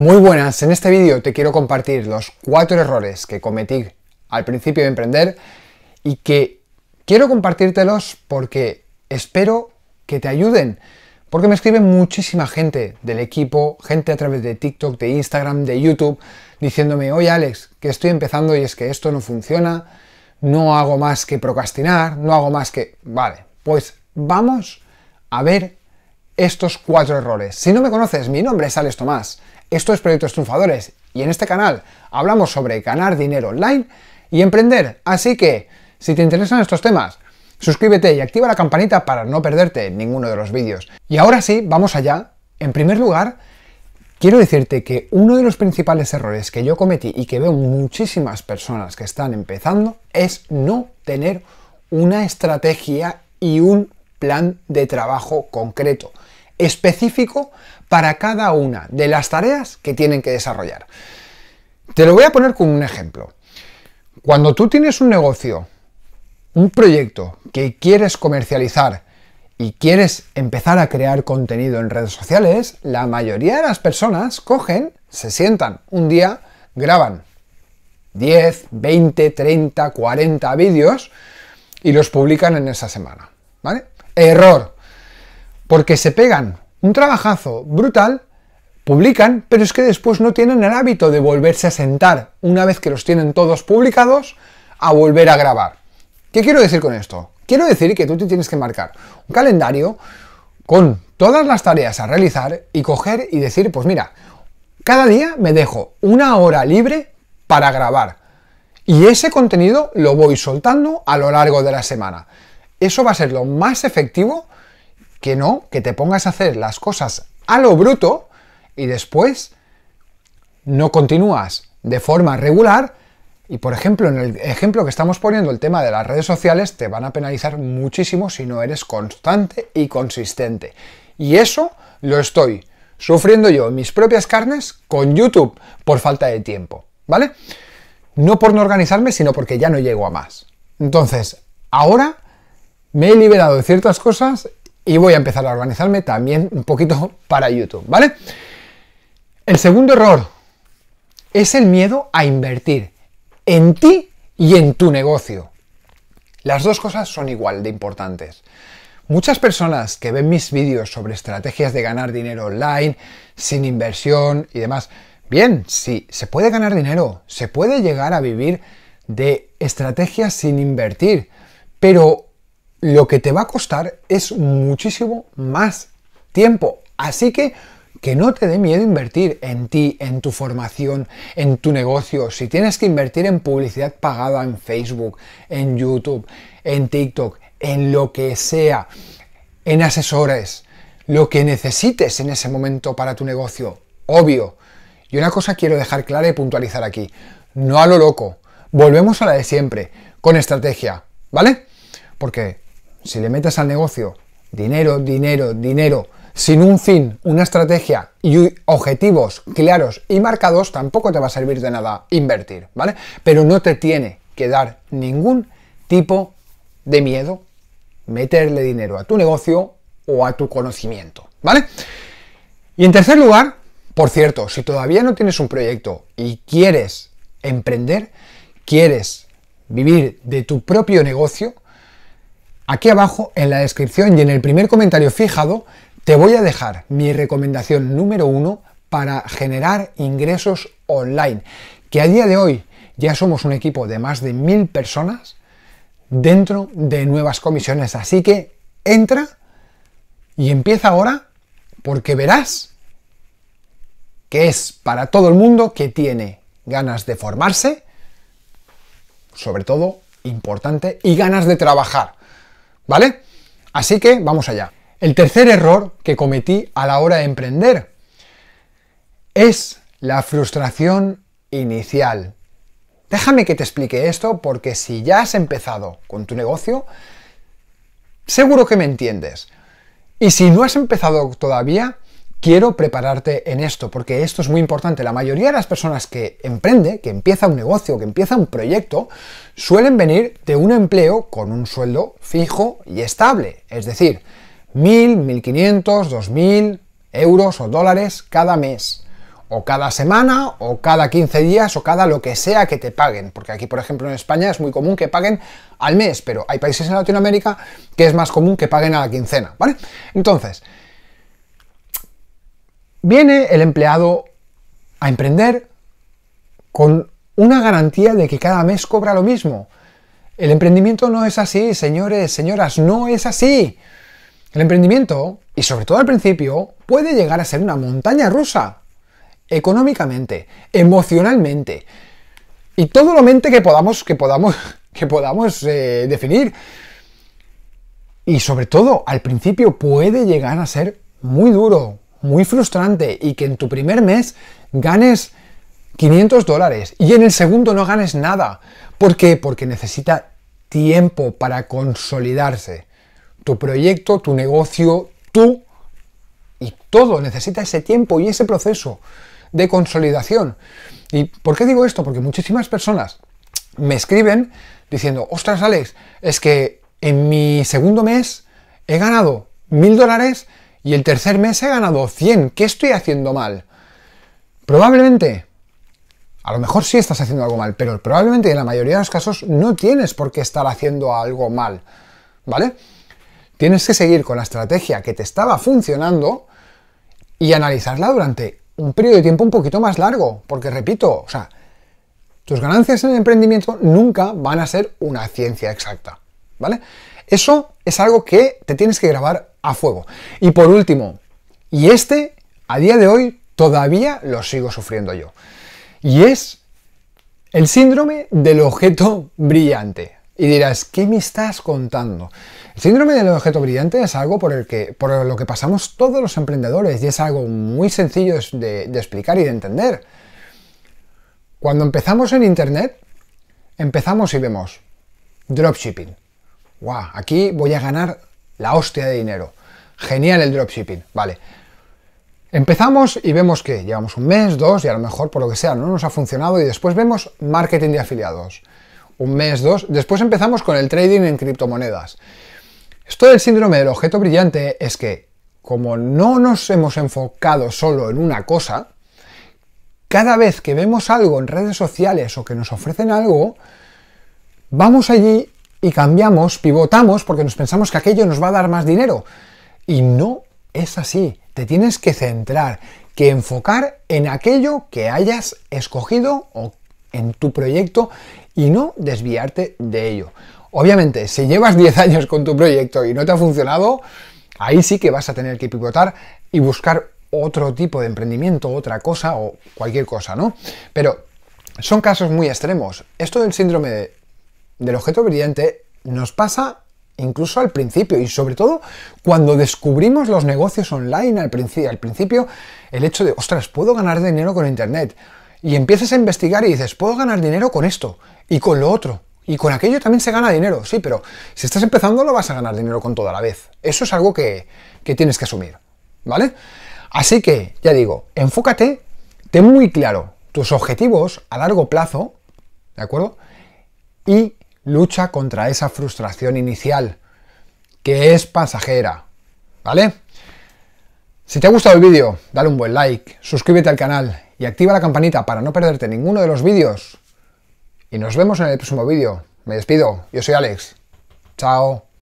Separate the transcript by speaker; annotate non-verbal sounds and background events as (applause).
Speaker 1: Muy buenas, en este vídeo te quiero compartir los cuatro errores que cometí al principio de emprender y que quiero compartírtelos porque espero que te ayuden, porque me escribe muchísima gente del equipo, gente a través de TikTok, de Instagram, de YouTube, diciéndome, oye Alex, que estoy empezando y es que esto no funciona, no hago más que procrastinar, no hago más que... Vale, pues vamos a ver estos cuatro errores. Si no me conoces, mi nombre es Alex Tomás esto es Proyectos Triunfadores y en este canal hablamos sobre ganar dinero online y emprender. Así que, si te interesan estos temas, suscríbete y activa la campanita para no perderte ninguno de los vídeos. Y ahora sí, vamos allá. En primer lugar, quiero decirte que uno de los principales errores que yo cometí y que veo muchísimas personas que están empezando es no tener una estrategia y un plan de trabajo concreto específico para cada una de las tareas que tienen que desarrollar. Te lo voy a poner con un ejemplo. Cuando tú tienes un negocio, un proyecto que quieres comercializar y quieres empezar a crear contenido en redes sociales, la mayoría de las personas cogen, se sientan un día, graban 10, 20, 30, 40 vídeos y los publican en esa semana. ¿Vale? Error porque se pegan un trabajazo brutal, publican, pero es que después no tienen el hábito de volverse a sentar, una vez que los tienen todos publicados, a volver a grabar. ¿Qué quiero decir con esto? Quiero decir que tú te tienes que marcar un calendario con todas las tareas a realizar y coger y decir, pues mira, cada día me dejo una hora libre para grabar. Y ese contenido lo voy soltando a lo largo de la semana. Eso va a ser lo más efectivo que no, que te pongas a hacer las cosas a lo bruto y después no continúas de forma regular y por ejemplo, en el ejemplo que estamos poniendo, el tema de las redes sociales, te van a penalizar muchísimo si no eres constante y consistente. Y eso lo estoy sufriendo yo en mis propias carnes con YouTube por falta de tiempo, ¿vale? No por no organizarme, sino porque ya no llego a más. Entonces, ahora me he liberado de ciertas cosas y voy a empezar a organizarme también un poquito para YouTube, ¿vale? El segundo error es el miedo a invertir en ti y en tu negocio. Las dos cosas son igual de importantes. Muchas personas que ven mis vídeos sobre estrategias de ganar dinero online, sin inversión y demás, bien, sí, se puede ganar dinero, se puede llegar a vivir de estrategias sin invertir, pero lo que te va a costar es muchísimo más tiempo. Así que que no te dé miedo invertir en ti, en tu formación, en tu negocio. Si tienes que invertir en publicidad pagada en Facebook, en YouTube, en TikTok, en lo que sea, en asesores, lo que necesites en ese momento para tu negocio, obvio. Y una cosa quiero dejar clara y puntualizar aquí, no a lo loco, volvemos a la de siempre, con estrategia, ¿vale? Porque si le metes al negocio dinero, dinero, dinero, sin un fin, una estrategia y objetivos claros y marcados, tampoco te va a servir de nada invertir, ¿vale? Pero no te tiene que dar ningún tipo de miedo meterle dinero a tu negocio o a tu conocimiento, ¿vale? Y en tercer lugar, por cierto, si todavía no tienes un proyecto y quieres emprender, quieres vivir de tu propio negocio, Aquí abajo, en la descripción y en el primer comentario fijado, te voy a dejar mi recomendación número uno para generar ingresos online, que a día de hoy ya somos un equipo de más de mil personas dentro de nuevas comisiones. Así que entra y empieza ahora porque verás que es para todo el mundo que tiene ganas de formarse, sobre todo importante, y ganas de trabajar. ¿vale? Así que vamos allá. El tercer error que cometí a la hora de emprender es la frustración inicial. Déjame que te explique esto porque si ya has empezado con tu negocio, seguro que me entiendes. Y si no has empezado todavía, quiero prepararte en esto, porque esto es muy importante. La mayoría de las personas que emprende, que empieza un negocio, que empieza un proyecto, suelen venir de un empleo con un sueldo fijo y estable, es decir, 1.000, 1.500, 2.000 euros o dólares cada mes, o cada semana, o cada 15 días, o cada lo que sea que te paguen, porque aquí, por ejemplo, en España es muy común que paguen al mes, pero hay países en Latinoamérica que es más común que paguen a la quincena, ¿vale? Entonces, Viene el empleado a emprender con una garantía de que cada mes cobra lo mismo. El emprendimiento no es así, señores, señoras, no es así. El emprendimiento, y sobre todo al principio, puede llegar a ser una montaña rusa, económicamente, emocionalmente, y todo lo mente que podamos, que podamos, (laughs) que podamos eh, definir. Y sobre todo, al principio puede llegar a ser muy duro, muy frustrante y que en tu primer mes ganes 500 dólares y en el segundo no ganes nada. ¿Por qué? Porque necesita tiempo para consolidarse. Tu proyecto, tu negocio, tú y todo necesita ese tiempo y ese proceso de consolidación. ¿Y por qué digo esto? Porque muchísimas personas me escriben diciendo, ostras Alex, es que en mi segundo mes he ganado mil dólares y el tercer mes he ganado 100. ¿Qué estoy haciendo mal? Probablemente, a lo mejor sí estás haciendo algo mal, pero probablemente en la mayoría de los casos no tienes por qué estar haciendo algo mal, ¿vale? Tienes que seguir con la estrategia que te estaba funcionando y analizarla durante un periodo de tiempo un poquito más largo, porque repito, o sea, tus ganancias en el emprendimiento nunca van a ser una ciencia exacta, ¿vale? Eso es algo que te tienes que grabar a fuego. Y por último, y este, a día de hoy, todavía lo sigo sufriendo yo. Y es el síndrome del objeto brillante. Y dirás, ¿qué me estás contando? El síndrome del objeto brillante es algo por, el que, por lo que pasamos todos los emprendedores y es algo muy sencillo de, explicar y de entender. Cuando empezamos en Internet, empezamos y vemos dropshipping. ¡Wow! Aquí voy a ganar la hostia de dinero. Genial el dropshipping, vale. Empezamos y vemos que llevamos un mes, dos y a lo mejor por lo que sea no nos ha funcionado y después vemos marketing de afiliados. Un mes, dos. Después empezamos con el trading en criptomonedas. Esto del síndrome del objeto brillante es que como no nos hemos enfocado solo en una cosa, cada vez que vemos algo en redes sociales o que nos ofrecen algo, vamos allí y cambiamos, pivotamos porque nos pensamos que aquello nos va a dar más dinero. Y no es así. Te tienes que centrar, que enfocar en aquello que hayas escogido o en tu proyecto y no desviarte de ello. Obviamente, si llevas 10 años con tu proyecto y no te ha funcionado, ahí sí que vas a tener que pivotar y buscar otro tipo de emprendimiento, otra cosa o cualquier cosa, ¿no? Pero son casos muy extremos. Esto del síndrome de del objeto brillante nos pasa incluso al principio y sobre todo cuando descubrimos los negocios online al principio, el hecho de, ostras, puedo ganar dinero con Internet y empiezas a investigar y dices, puedo ganar dinero con esto y con lo otro. Y con aquello también se gana dinero, sí, pero si estás empezando no vas a ganar dinero con todo a la vez. Eso es algo que, que tienes que asumir, ¿vale? Así que, ya digo, enfócate, ten muy claro tus objetivos a largo plazo, ¿de acuerdo? Y lucha contra esa frustración inicial, que es pasajera, ¿vale? Si te ha gustado el vídeo, dale un buen like, suscríbete al canal y activa la campanita para no perderte ninguno de los vídeos. Y nos vemos en el próximo vídeo. Me despido, yo soy Alex. Chao.